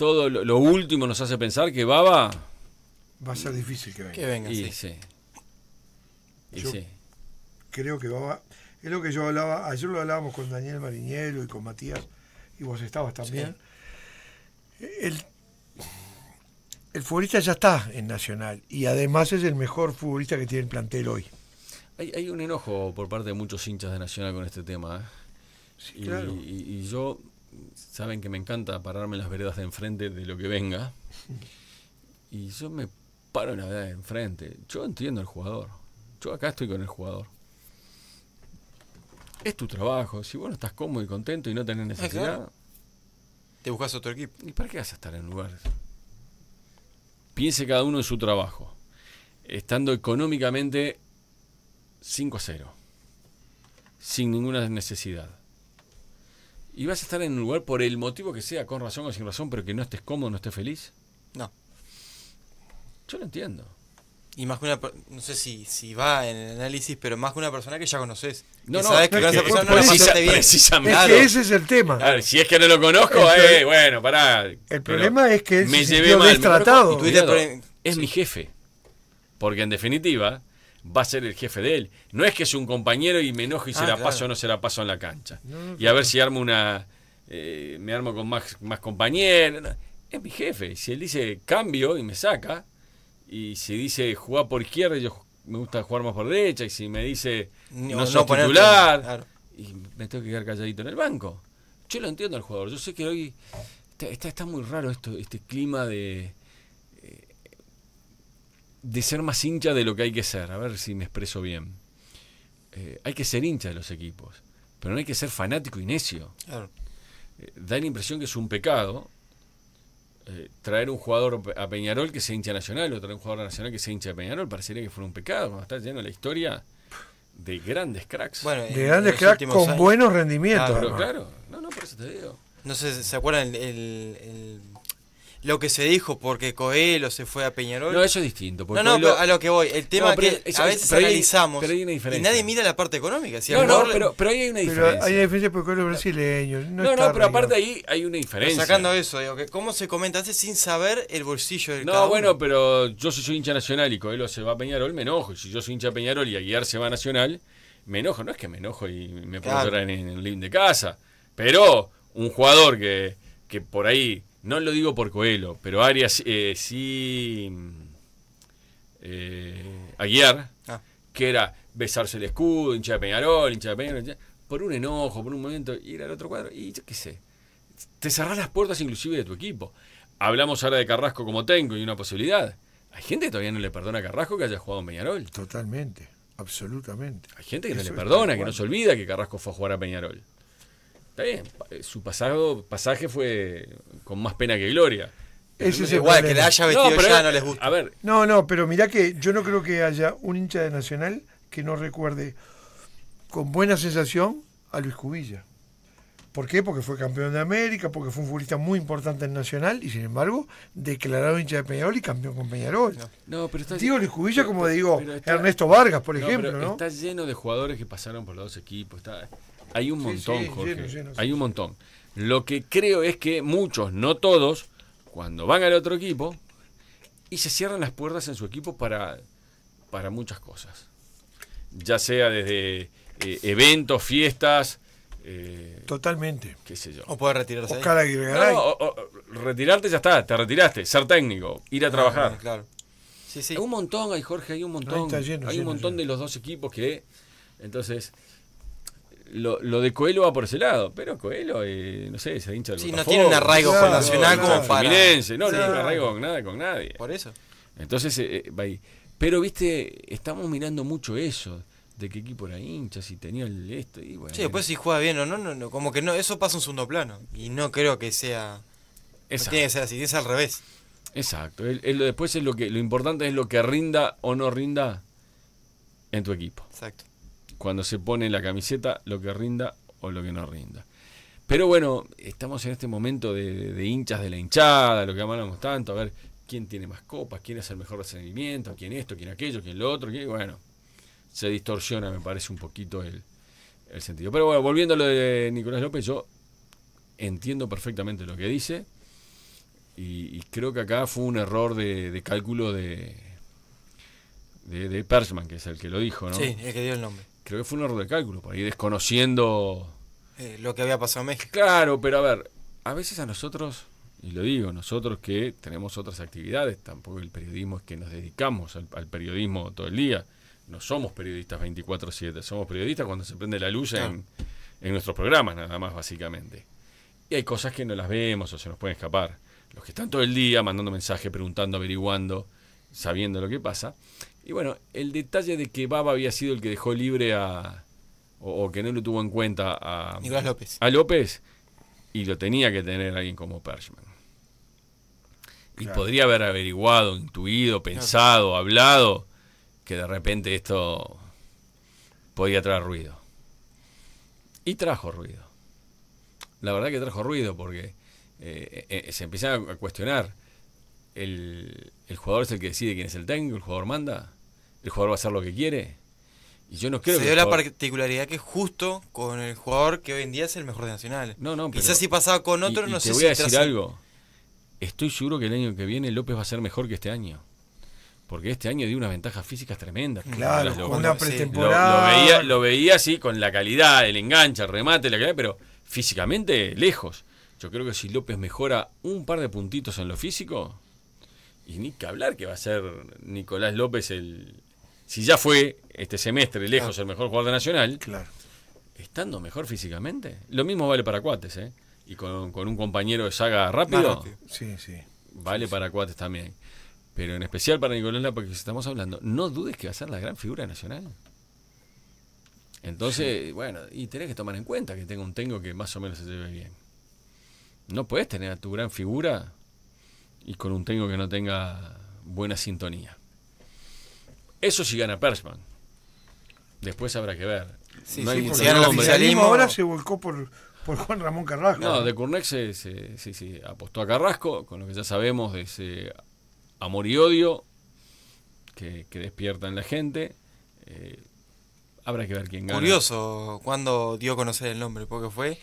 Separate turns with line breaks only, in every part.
todo lo, último nos hace pensar que Baba.
Va a ser difícil que venga. Que venga,
sí. sí.
Creo que Baba. Es lo que yo hablaba. Ayer lo hablábamos con Daniel Mariñero y con Matías, y vos estabas también. El, futbolista ya está en Nacional y además es el mejor futbolista que tiene el plantel hoy.
Hay, un enojo por parte de muchos hinchas de Nacional con este tema. ¿eh? y, yo saben que me encanta pararme en las veredas de enfrente de lo que venga. Y yo me paro en la vereda de enfrente. Yo entiendo al jugador. Yo acá estoy con el jugador. Es tu trabajo. Si vos no estás cómodo y contento y no tenés ah, necesidad. Te buscas otro equipo. ¿Y para qué vas a estar en lugares? Piense cada uno en su trabajo. Estando económicamente 5 a 0. Sin ninguna necesidad ¿Y vas a estar en un lugar por el motivo que sea, con razón o sin razón, pero que no estés cómodo, no estés feliz? No. Yo lo entiendo.
Y más que una, no sé si, si va en el análisis, pero más que una persona que ya conoces. No, no, que esa no Es que ese es el tema. si es que no lo conozco, eh,
bueno, pará. El problema es que me Destratado. es mi jefe. Porque en definitiva, va a ser el jefe de él. No es que es un compañero y me enojo y se ah, la paso o no se la paso en la cancha. y a ver si armo una. Eh, me armo con más, más compañeros. Es mi jefe. Si él dice cambio y me saca, y si dice jugar por izquierda, yo me gusta jugar más por derecha, y si me dice no, no titular, y me tengo que quedar calladito en el banco. Yo lo entiendo al jugador. Yo sé que hoy está, está muy raro esto, este clima de de ser más hincha de lo que hay que ser. A ver si me expreso bien. Eh, hay que ser hincha de los equipos, pero no hay que ser fanático y necio. Claro. Eh, da la impresión que es un pecado eh, traer un jugador a Peñarol que sea hincha nacional o traer un jugador nacional que sea hincha de Peñarol. Parecería que fuera un pecado, está lleno la historia de grandes cracks. Bueno, de grandes cracks con buenos rendimientos. claro, no, no, por eso te digo. No sé, ¿se acuerdan el
lo que se dijo porque Coelho se fue a Peñarol. No, eso es distinto. No, no, a lo que voy. El tema que a veces analizamos. pero hay una diferencia. Y nadie mira la parte económica. no, no, pero, pero ahí hay una diferencia. Pero hay una diferencia porque Coelho es
brasileño. No, no, pero aparte
ahí hay una diferencia. sacando eso, digo, ¿cómo se comenta hace sin saber
el bolsillo del No, bueno,
pero yo si soy hincha nacional y Coelho se va a Peñarol, me enojo. Y si yo soy hincha Peñarol y Aguiar se va a Nacional, me enojo. No es que me enojo y me puedo en, el living de casa. Pero un jugador que, que por ahí no lo digo por Coelho, pero Arias eh, sí. Eh, Aguiar, ah. que era besarse el escudo, hincha de Peñarol, hincha de Peñarol, por un enojo, por un momento, ir al otro cuadro, y yo qué sé. Te cerrás las puertas inclusive de tu equipo. Hablamos ahora de Carrasco como tengo y una posibilidad. Hay gente que todavía no le perdona a Carrasco que haya jugado en Peñarol. Totalmente, absolutamente. Hay gente que no le perdona, que no se olvida que Carrasco fue a jugar a Peñarol. Está bien, eh, su pasado, pasaje fue con más pena que gloria. es igual, que le haya vestido no, no les gusta.
No, no, pero mirá que yo no creo que haya un hincha de Nacional que no recuerde con buena sensación a Luis Cubilla. ¿Por qué? Porque fue campeón de América, porque fue un futbolista muy importante en Nacional y sin embargo declarado hincha de Peñarol y campeón con Peñarol.
No, digo Luis
Cubilla como digo Ernesto Vargas, por ejemplo. ¿no? Está
lleno de jugadores que pasaron por los dos equipos. Está, hay un montón, Jorge. hay un montón. Lo que creo es que muchos, no todos, cuando van al otro equipo y se cierran las puertas en su equipo para, para muchas cosas. Ya sea desde eh, eventos, fiestas. Eh, Totalmente. ¿Qué sé yo? O puede retirarse. Oscar retirarte ya está, te retiraste. Ser técnico, ir a ah, trabajar. Claro. Hay un montón, hay Jorge, hay un montón. hay un montón de los dos equipos que. Entonces, lo, de Coelho va por ese lado, pero Coelho, eh, no sé, se hincha el Sí, no tiene un arraigo con Nacional como para. no, tiene un arraigo con, nada, con nadie. Por eso. Entonces, eh, eh, Pero, viste, estamos mirando mucho eso de qué equipo era hincha, si tenía el esto. Y bueno. Sí, después
si juega bien o no, no, no, como que no, eso pasa en segundo plano. Y no creo que sea. No tiene que ser
así, es al revés. Exacto. después es lo que lo importante es lo que rinda o no rinda en tu equipo. Exacto cuando se pone la camiseta, lo que rinda o lo que no rinda. Pero bueno, estamos en este momento de, hinchas de la hinchada, lo que amamos tanto, a ver quién tiene más copas, quién es el mejor rendimiento quién esto, quién aquello, quién lo otro, que bueno, se distorsiona, me parece un poquito el, sentido. Pero bueno, volviendo a lo de Nicolás López, yo entiendo perfectamente lo que dice y, creo que acá fue un error de, cálculo de, de, de, Persman, que es el que lo dijo, ¿no? Sí, el que dio el nombre. Creo que fue un error de cálculo, por ahí desconociendo. Eh, lo que
había pasado en México.
Claro, pero a ver, a veces a nosotros, y lo digo, nosotros que tenemos otras actividades, tampoco el periodismo es que nos dedicamos al, periodismo todo el día. No somos periodistas 24-7, somos periodistas cuando se prende la luz en, en nuestros programas, nada más, básicamente. Y hay cosas que no las vemos o se nos pueden escapar. Los que están todo el día mandando mensajes, preguntando, averiguando, sabiendo lo que pasa. Y bueno, el detalle de que Baba había sido el que dejó libre a. o, que no lo tuvo en cuenta a. López. A López. Y lo tenía que tener alguien como Pershman. Y podría haber averiguado, intuido, pensado, hablado, que de repente esto podía traer ruido. Y trajo ruido. La verdad que trajo ruido porque eh, eh, eh, se empezaba a cuestionar el, jugador es el que decide quién es el técnico, el jugador manda, el jugador va a hacer lo que quiere. Y yo no creo Se dio la
particularidad que justo con el jugador que hoy en día es el mejor de Nacional. No, no, Quizás si pasaba con otro, no sé Te voy a decir algo.
Estoy seguro que el año que viene López va a ser mejor que este año. Porque este año dio unas ventajas físicas tremendas. Claro, lo, pretemporada. Lo, veía, así con la calidad, el enganche, el remate, la calidad, pero físicamente lejos. Yo creo que si López mejora un par de puntitos en lo físico, y ni que hablar que va a ser Nicolás López el. Si ya fue este semestre lejos el mejor jugador de Nacional, claro. estando mejor físicamente, lo mismo vale para Cuates, ¿eh? Y con, un compañero de saga rápido, sí, sí. vale para Cuates también. Pero en especial para Nicolás López, que estamos hablando, no dudes que va a ser la gran figura nacional. Entonces, bueno, y tenés que tomar en cuenta que tengo un tengo que más o menos se lleve bien. No puedes tener a tu gran figura y con un tengo que no tenga buena sintonía. Eso si gana Persman. Después habrá que ver. Si no el oficialismo ahora
se volcó por, Juan Ramón Carrasco. No, de
Curnex se, se, apostó a Carrasco, con lo que ya sabemos de ese amor y odio que, despiertan despierta en la gente. Eh, habrá que ver quién gana. Curioso cuando dio a
conocer el nombre, porque fue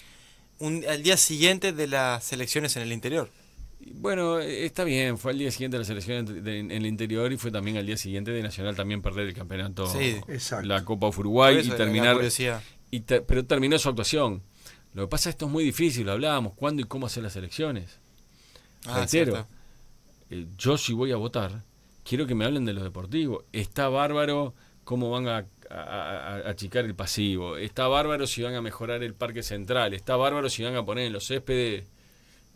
al día siguiente de las elecciones en el interior.
Bueno, está bien, fue al día siguiente de la selección en, el interior y fue también al día siguiente de Nacional también perder el campeonato, la Copa Uruguay y terminar... pero terminó su actuación. Lo que pasa es esto es muy difícil, Lo hablábamos, cuándo y cómo hacer las elecciones. Ah, eh, yo si voy a votar, quiero que me hablen de los deportivos Está bárbaro cómo van a achicar el pasivo. Está bárbaro si van a mejorar el parque central. Está bárbaro si van a poner en los céspedes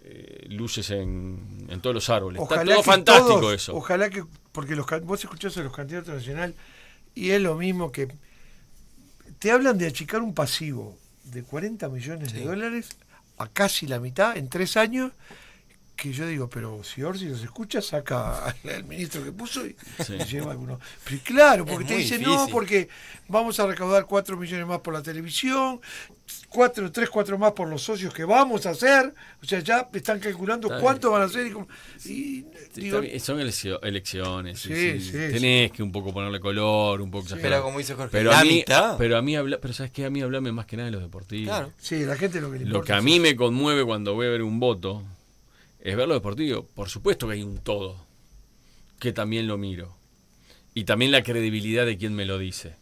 eh, luces en, todos los árboles. Está todo fantástico eso.
Ojalá que, porque los, vos escuchás a los candidatos nacionales y es lo mismo que te hablan de achicar un pasivo de 40 millones de dólares a casi la mitad en tres años que yo digo, pero si Orsi nos escucha, saca al, ministro que puso y, lleva algunos. Pero claro, porque te dice no, porque vamos a recaudar 4 millones más por la televisión, 4, 3, 4 más por los socios que vamos a hacer. O sea, ya están calculando cuánto van a hacer. Y,
y son elecciones. Sí, sí, tenés que un poco ponerle color, un poco espera como dice Jorge, pero a mí, pero a mí habla, pero sabes que a mí hablame más que nada de los deportivos. Sí, la gente lo que le Lo que a mí me conmueve cuando voy a ver un voto es ver lo deportivo. Por supuesto que hay un todo, que también lo miro. Y también la credibilidad de quien me lo dice.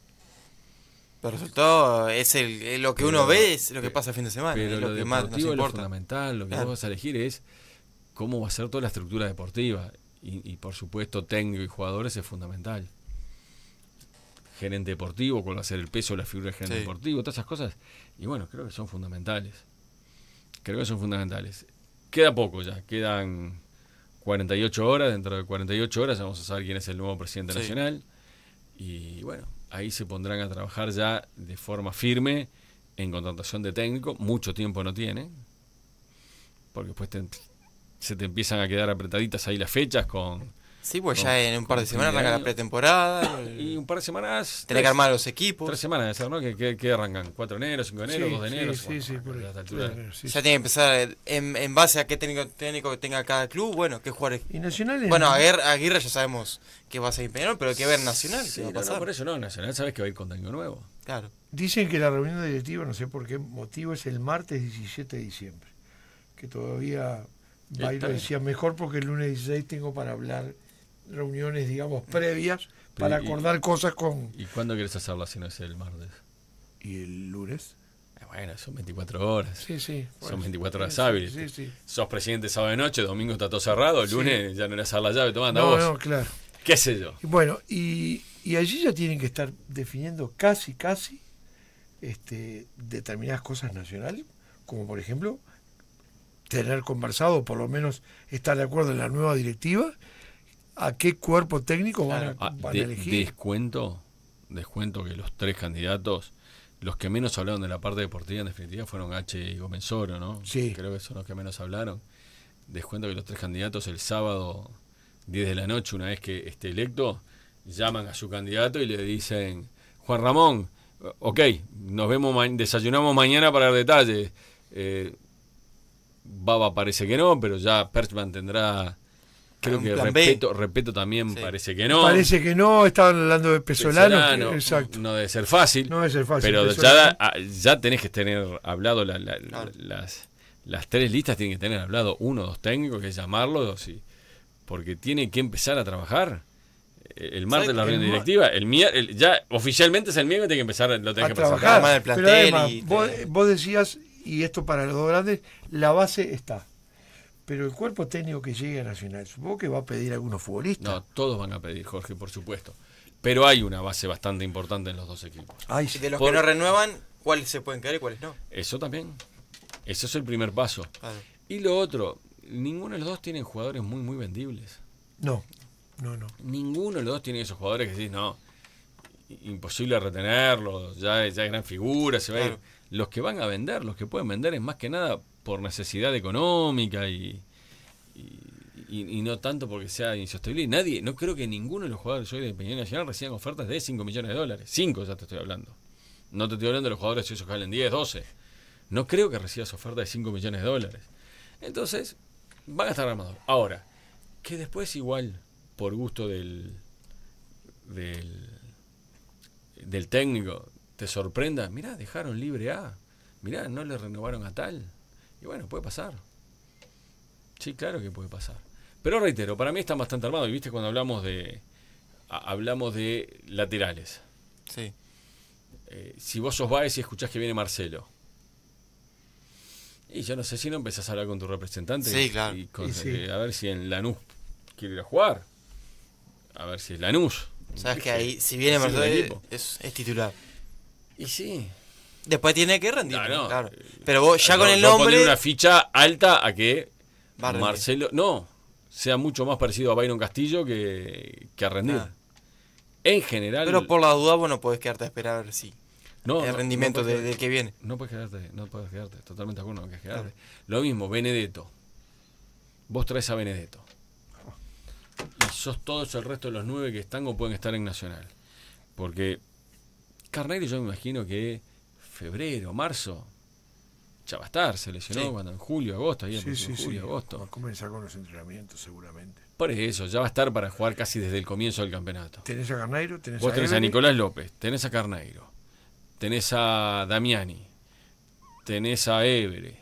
pero todo es lo que uno ve, es lo que eh, pasa el fin de semana. Pero lo, que fundamental, lo que vamos vas
a elegir es cómo va a ser toda la estructura deportiva. Y, por supuesto, técnico y jugadores es fundamental. Gerente deportivo, cuál va a ser el peso de la figura de gerente deportivo, todas esas cosas. Y bueno, creo que son fundamentales. Creo que son fundamentales queda poco ya, quedan 48 horas, dentro de 48 horas ya vamos a saber quién es el nuevo presidente nacional y bueno, ahí se pondrán a trabajar ya de forma firme en contratación de técnico, mucho tiempo no tiene, porque después se te empiezan a quedar apretaditas ahí las fechas con Sí, pues ya en un par de semanas arranca la pretemporada. Y un par de semanas. Tiene que armar los equipos. Tres semanas, ¿no? Que, arrancan cuatro de enero, cinco de enero, de enero. Sí,
sí, por Ya tiene que empezar en, base a qué técnico, técnico tenga cada club, bueno, qué jugadores. Y Nacional Bueno, Aguirre, Aguirre, ya sabemos que va a seguir Peñarol, pero hay que ver Nacional. por
eso no, Nacional sabes que va a ir con daño nuevo. Claro.
Dicen que la reunión directiva, no sé por qué motivo, es el martes 17 de diciembre. Que todavía Bailo decía, mejor porque el lunes 16 tengo para hablar reuniones, digamos, previas para acordar cosas con...
¿Y cuándo quieres hacerla si no es el martes? ¿Y el lunes? Eh, bueno, son 24 horas. Sí, sí. son 24 horas hábiles. Sí, sí. Sos presidente sábado de noche, domingo está todo cerrado, lunes ya no eres a la llave, tomando vos. No, claro. ¿Qué sé yo? bueno,
y, allí ya tienen que estar definiendo casi, casi este, determinadas cosas nacionales, como por ejemplo tener conversado, por lo menos estar de acuerdo en la nueva directiva a qué cuerpo técnico van, a, ah, elegir.
Descuento, descuento que los tres candidatos, los que menos hablaron de la parte deportiva en definitiva fueron H y Gómez Oro, ¿no? Sí. Creo que son los que menos hablaron. Descuento que los tres candidatos el sábado 10 de la noche, una vez que esté electo, llaman a su candidato y le dicen, Juan Ramón, ok, nos vemos, desayunamos mañana para dar detalles. Eh, Baba parece que no, pero ya Perchman tendrá Creo que respeto, respeto, también parece que no. Parece
que no, estaban hablando
de Pesolano. No debe ser fácil. No Pero ah, ya, tenés que tener hablado las, las tres listas, tienen que tener hablado uno, dos técnicos, que llamarlos, y, porque tiene que empezar a trabajar. Eh, el martes de la reunión directiva, el, ya oficialmente es el miércoles, tiene que empezar, lo que trabajar. Pasar. vos,
vos decías, y esto para los dos grandes, la base está pero el cuerpo técnico
que llegue a Nacional, supongo que va a pedir algunos futbolistas. No, todos van a pedir, Jorge, por supuesto. Pero hay una base bastante importante en los dos equipos. De los que no renuevan,
¿cuáles se pueden quedar y cuáles no?
Eso también. Ese es el primer paso. Y lo otro, ninguno de los dos tienen jugadores muy, muy vendibles. No, no, no. Ninguno de los dos tiene esos jugadores que decís, no, imposible retenerlos, ya, ya es gran figura, se va Los que van a vender, los que pueden vender es más que nada por necesidad económica y, y, no tanto porque sea insostenible. Nadie, no creo que ninguno de los jugadores hoy de Peñarol Nacional reciban ofertas de 5 millones de dólares. 5 ya te estoy hablando. No te estoy hablando de los jugadores que salen 10, 12. No creo que recibas ofertas de 5 millones de dólares. Entonces, van a estar armados. Ahora, que después igual, por gusto del, del, del técnico, te sorprenda, mirá, dejaron libre a, mirá, no le renovaron a tal. Y bueno, puede pasar. Sí, claro que puede pasar. Pero reitero, para mí están bastante armados. Y viste cuando hablamos de. hablamos de laterales. Sí. Eh, si vos sos vais y escuchás que viene Marcelo. Y yo no sé si no empezás a hablar con tu representante. Sí, claro. a ver si en Lanús quiere ir a jugar. A ver si es Lanús. Sabes que ahí, si viene Marcelo,
es titular. Y sí, Después tiene que rendir. Claro. claro.
Pero vos ya eh, con el nombre. Poner una ficha alta a que Marcelo. No, sea mucho más parecido a Byron Castillo que, a rendir. Ah. En general. Pero por la duda, vos no podés quedarte a esperar a ver si. No, el rendimiento de que viene. No puedes quedarte, no puedes quedarte. Totalmente de acuerdo, no quedarte. Lo mismo, Benedetto. Vos traes a Benedetto. Y sos todos el resto de los nueve que están o pueden estar en Nacional. Porque Carneiro yo me imagino que febrero, marzo, ya va a estar, se lesionó cuando en julio, agosto, ahí sí, sí, julio, agosto.
Va a comenzar con los entrenamientos seguramente.
Por eso, ya va a estar para jugar casi desde el comienzo del campeonato.
Tenés a Carneiro, tenés Vos a tenés a
Nicolás López, tenés a Carneiro, tenés a Damiani, tenés a Evere,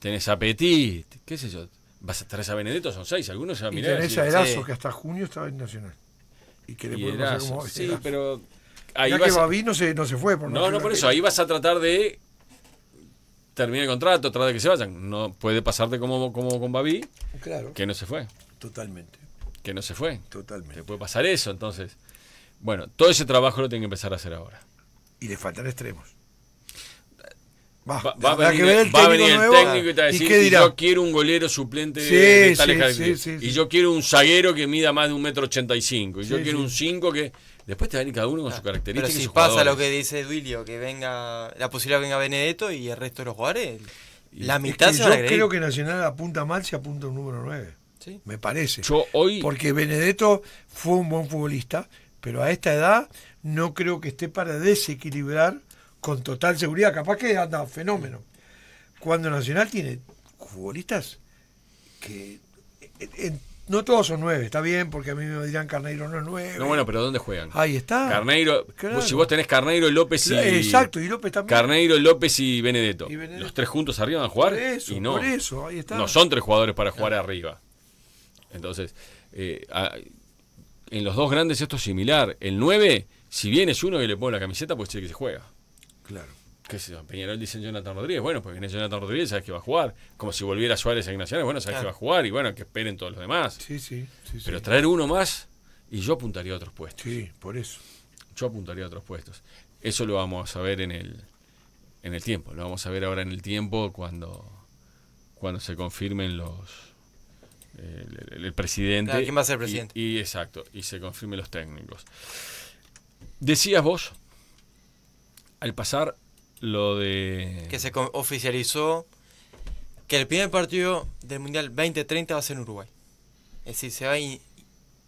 tenés a Petit, qué sé yo. Vas a tener a Benedetto, son seis, algunos ya Y tenés a Erazo,
que hasta junio estaba en Nacional.
Y que le podemos hacer como Sí, pero ahí que Babi no se, no se fue. Por no, no, por eso. Ahí vas a tratar de terminar el contrato, tratar de que se vayan. No puede pasarte como, como con Babi, que no se fue. Totalmente. Que no se fue. Totalmente. Te puede pasar eso, entonces. Bueno, todo ese trabajo lo tiene que empezar a hacer ahora. Y le faltan extremos. Va, va, a venir, el técnico y te va a decir, yo quiero un golero suplente Y yo quiero un zaguero que mida más de un metro ochenta y cinco. Y yo quiero un cinco que Después te va a cada uno con su característica. Pero si pasa lo que
dice Duilio, que venga la posibilidad que venga Benedetto y el resto de los jugadores, la mitad Yo creo que
Nacional apunta mal si apunta un número 9.
Me parece. Yo hoy... Porque
Benedetto fue un buen futbolista, pero a esta edad no creo que esté para desequilibrar con total seguridad. Capaz que anda fenómeno. Cuando Nacional tiene futbolistas que no todos son nueve, está bien, porque a mí me dirán Carneiro no es nueve. No,
bueno, pero ¿dónde juegan? Ahí está. Carneiro, si vos tenés Carneiro, López y. Exacto, y López también. Carneiro, López y Benedetto. Los tres juntos arriba van a jugar. eso, no, por eso,
ahí está. No son tres jugadores
para jugar arriba. Entonces, eh, en los dos grandes esto es similar. El nueve, si bien es uno y le pone la camiseta, pues tiene que se juega. Claro qué sé yo, Peñarol dicen Jonathan Rodríguez, bueno, pues viene Jonathan Rodríguez, sabes que va a jugar. Como si volviera Suárez a Ignaciano, bueno, sabes que va a jugar y bueno, que esperen todos los demás. Sí, sí, sí Pero traer uno más y yo apuntaría a otros puestos. Sí, por eso. Yo apuntaría a otros puestos. Eso lo vamos a ver en el, tiempo, lo vamos a ver ahora en el tiempo cuando, cuando se confirmen los... el, presidente. ¿Quién va a ser presidente? y exacto, y se confirmen los técnicos. Decías vos, al pasar lo de... Que se
oficializó que el primer partido del Mundial 2030 va a ser en Uruguay. Es decir, se va a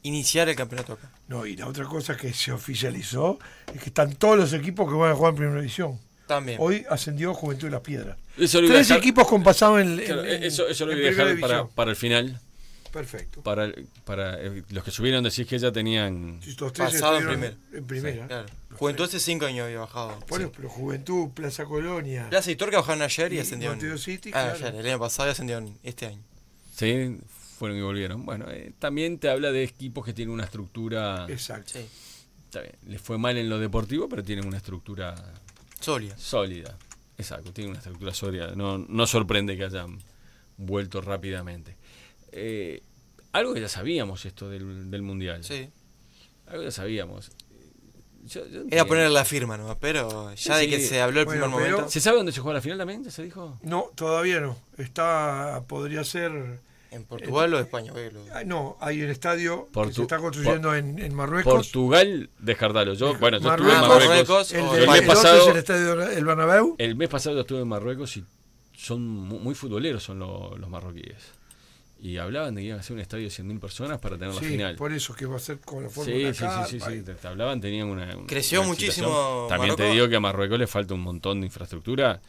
iniciar el campeonato acá.
No, y la otra cosa que se oficializó es que están todos los equipos que van a jugar en Primera División. También. Hoy ascendió Juventud de las Piedras. Tres equipos con pasado en, claro, eso, eso lo voy a dejar para,
para el final Perfecto. Para, para eh, los que subieron decís que ya tenían
pasado en, primera. Juventud
hace cinco años había bajado. Bueno, pero Juventud, Plaza Colonia. Plaza y Torca bajaron ayer y, ascendieron. Ah, el año pasado y ascendieron este año.
Sí, fueron y volvieron. Bueno, eh, también te habla de equipos que tienen una estructura. Exacto. Les fue mal en lo deportivo, pero tienen una estructura sólida. Sólida. Exacto, tienen una estructura sólida. No, no sorprende que hayan vuelto rápidamente. Eh, algo que ya sabíamos esto del, del mundial. Sí. Algo ya sabíamos.
Era poner la firma no pero ya de que se habló el primer momento. ¿Se
sabe dónde se juega la final
también? se dijo? No, todavía no. Está, podría ser. ¿En Portugal o eh, España? Ah, no, hay el estadio que se está construyendo en, en, Marruecos.
Portugal, descartalo. Yo, bueno, yo estuve en Marruecos. el, el, mes pasado, estadio el El mes pasado yo estuve en Marruecos y son muy, muy futboleros son los marroquíes y hablaban de que iban a hacer un estadio de 100.000 personas para tener la final.
por eso que va a ser con la forma sí, sí, sí, sí, te, hablaban, tenían una.
Creció muchísimo. También te digo que a Marruecos le falta un montón de infraestructura.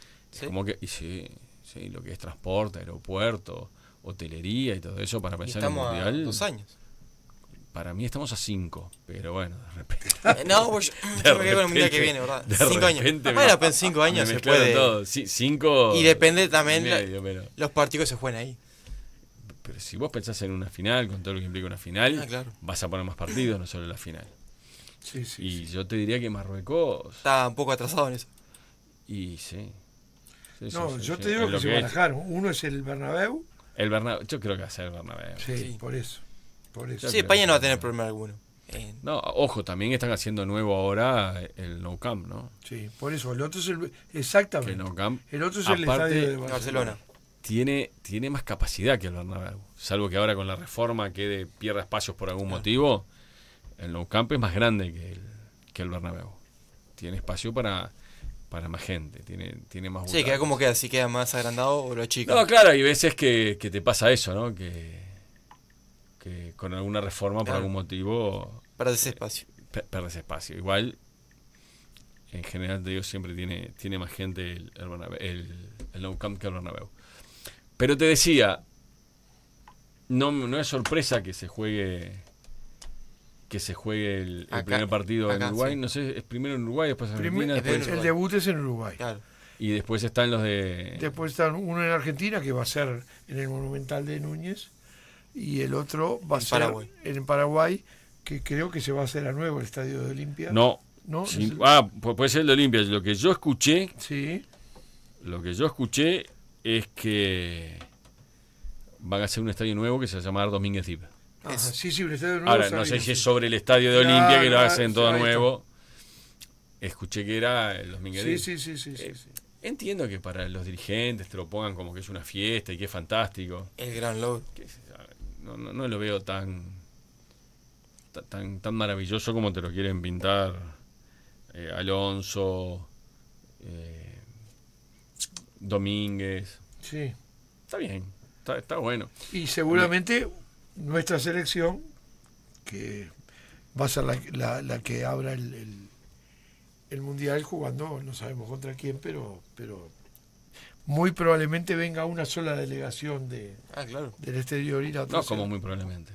Como que, y sí, sí, lo que es transporte, aeropuerto, hotelería y todo eso para pensar en el mundial. A dos años. Para mí estamos a cinco, pero bueno, de repente. Eh, no, pues yo, me quedo con el mundial que viene, ¿verdad? cinco años. en cinco años se puede. cinco. Y depende también
los partidos que se juegan ahí.
Pero si vos pensás en una final, con todo lo que implica una final, ah, vas a poner más partidos, no solo la final. y yo te diría que Marruecos. Está un poco atrasado en eso. Y sí. no, yo te digo que, que se
a Uno es el Bernabéu.
El Bernabéu. Yo creo que va a ser el Bernabéu. Sí, por eso. Sí, España no va a tener problema alguno. No, ojo, también están haciendo nuevo ahora el No Camp, ¿no? Sí, por eso. El otro es el. Exactamente. El, no Camp, el otro es el estadio de Barcelona tiene, más capacidad que el Bernabéu. Salvo que ahora con la reforma quede, pierda espacios por algún motivo, el Nou Camp es más grande que el, que el Bernabéu. Tiene espacio para, para más gente, tiene, tiene más... Sí, queda como
queda, así queda más agrandado o lo achica No,
claro, hay veces que, te pasa eso, ¿no? Que, con alguna reforma por algún motivo... Perdes eh, espacio. perdes espacio. Igual, en general, te digo, siempre tiene, tiene más gente el, el, el, el Camp que el Bernabéu. Pero te decía, no, es sorpresa que se juegue que se juegue el, primer partido en Uruguay. No sé, es primero en Uruguay, después en Argentina. el, debut es en Uruguay. Y después están los de.
Después están uno en Argentina, que va a ser en el Monumental de Núñez, y el otro va a ser Paraguay. en Paraguay, que creo que se va a hacer a nuevo el estadio de Olimpia. No.
Ah, puede ser el de Olimpia. Lo que yo escuché. Sí. Lo que yo escuché es que van a hacer un estadio nuevo que se va a llamar Domínguez Dip.
Ah, sí, sí, un estadio Ahora, no sé si es sobre el estadio de Olimpia que lo hacen todo nuevo.
Escuché que era el Domínguez Sí, sí, sí, sí, eh, sí, Entiendo que para los dirigentes te lo pongan como que es una fiesta y que es fantástico.
El gran Lodge
No, lo veo tan, tan, maravilloso como te lo quieren pintar eh, Alonso. Eh, Domínguez. Sí. Está bien, está, bueno. Y
seguramente nuestra selección, que va a ser la, que abra el, el, Mundial jugando, no sabemos contra quién, pero, pero muy probablemente venga una sola delegación de, ah, del exterior y la otra. No, como muy probablemente.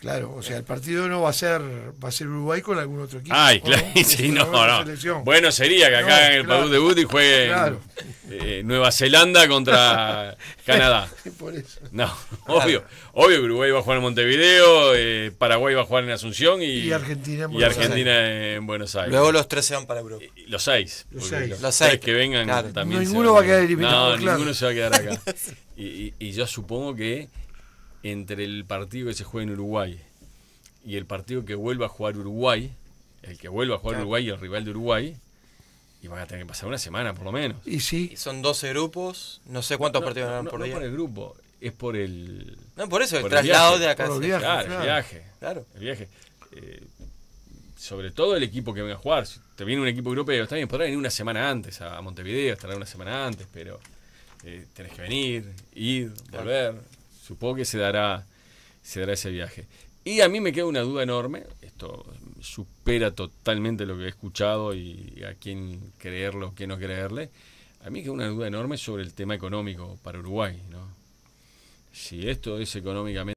Claro, o sea, el partido no va a ser va a ser Uruguay con algún otro equipo. Ay, claro, sí, no, no. Bueno sería que acá en el claro, de Buti y juegue
eh, Nueva Zelanda contra Canadá. Por eso. No, obvio. Obvio Uruguay va a jugar en Montevideo, eh, Paraguay va a jugar en Asunción y, Argentina, en, Buenos Aires. Luego los tres se van para Europa. los seis. Los seis. Los, seis. que vengan también. Ninguno va a quedar eliminado. ninguno se va a quedar acá. y yo supongo que entre el partido que se juega en Uruguay y el partido que vuelva a jugar Uruguay, el que vuelva a jugar Uruguay y el rival de Uruguay, y van a tener que pasar una semana por lo menos. Y sí. son 12 grupos, no sé cuántos partidos van van no, por día. No por el grupo, es por el. No, por eso, el traslado de acá. claro, el viaje. Claro. El viaje. Eh, sobre todo el equipo que venga a jugar. Si te viene un equipo europeo, está bien, podrá venir una semana antes a Montevideo, estará una semana antes, pero eh, tenés que venir, ir, volver. Supongo que se dará, se dará ese viaje. Y a mí me queda una duda enorme, esto supera totalmente lo que he escuchado y a quién creerlo, a quién no creerle. A mí queda una duda enorme sobre el tema económico para Uruguay, Si esto es económicamente